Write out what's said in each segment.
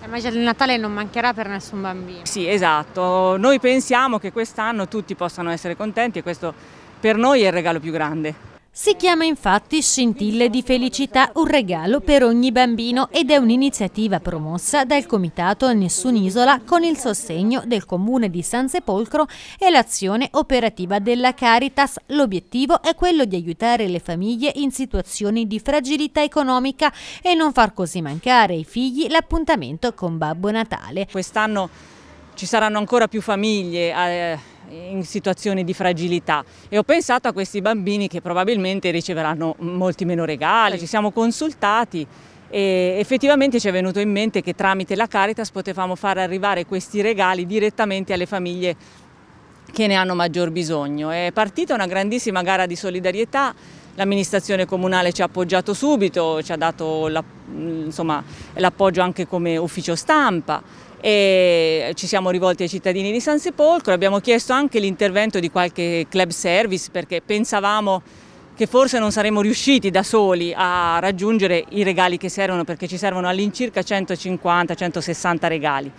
La magia del Natale non mancherà per nessun bambino. Sì, esatto. Noi pensiamo che quest'anno tutti possano essere contenti e questo per noi è il regalo più grande. Si chiama infatti Scintille di felicità un regalo per ogni bambino ed è un'iniziativa promossa dal Comitato Nessun'isola con il sostegno del Comune di San Sepolcro e l'azione operativa della Caritas. L'obiettivo è quello di aiutare le famiglie in situazioni di fragilità economica e non far così mancare ai figli l'appuntamento con Babbo Natale. Quest'anno ci saranno ancora più famiglie. Eh in situazioni di fragilità e ho pensato a questi bambini che probabilmente riceveranno molti meno regali, ci siamo consultati e effettivamente ci è venuto in mente che tramite la Caritas potevamo far arrivare questi regali direttamente alle famiglie che ne hanno maggior bisogno. È partita una grandissima gara di solidarietà L'amministrazione comunale ci ha appoggiato subito, ci ha dato l'appoggio anche come ufficio stampa e ci siamo rivolti ai cittadini di San Sepolcro, abbiamo chiesto anche l'intervento di qualche club service perché pensavamo che forse non saremmo riusciti da soli a raggiungere i regali che servono perché ci servono all'incirca 150-160 regali.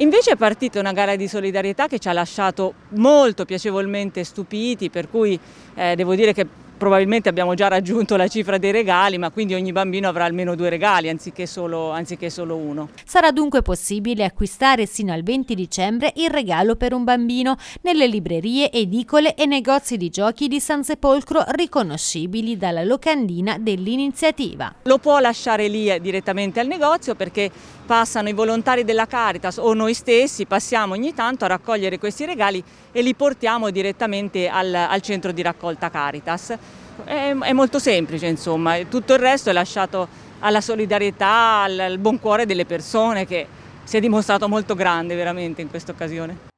Invece è partita una gara di solidarietà che ci ha lasciato molto piacevolmente stupiti, per cui eh, devo dire che probabilmente abbiamo già raggiunto la cifra dei regali, ma quindi ogni bambino avrà almeno due regali anziché solo, anziché solo, uno. Sarà dunque possibile acquistare sino al 20 dicembre il regalo per un bambino nelle librerie, edicole e negozi di giochi di San Sepolcro riconoscibili dalla locandina dell'iniziativa. Lo può lasciare lì eh, direttamente al negozio perché passano i volontari della Caritas o noi stessi, passiamo ogni tanto a raccogliere questi regali e li portiamo direttamente al, al centro di raccolta Caritas. È, è molto semplice, insomma, tutto il resto è lasciato alla solidarietà, al, al buon cuore delle persone che si è dimostrato molto grande veramente in questa occasione.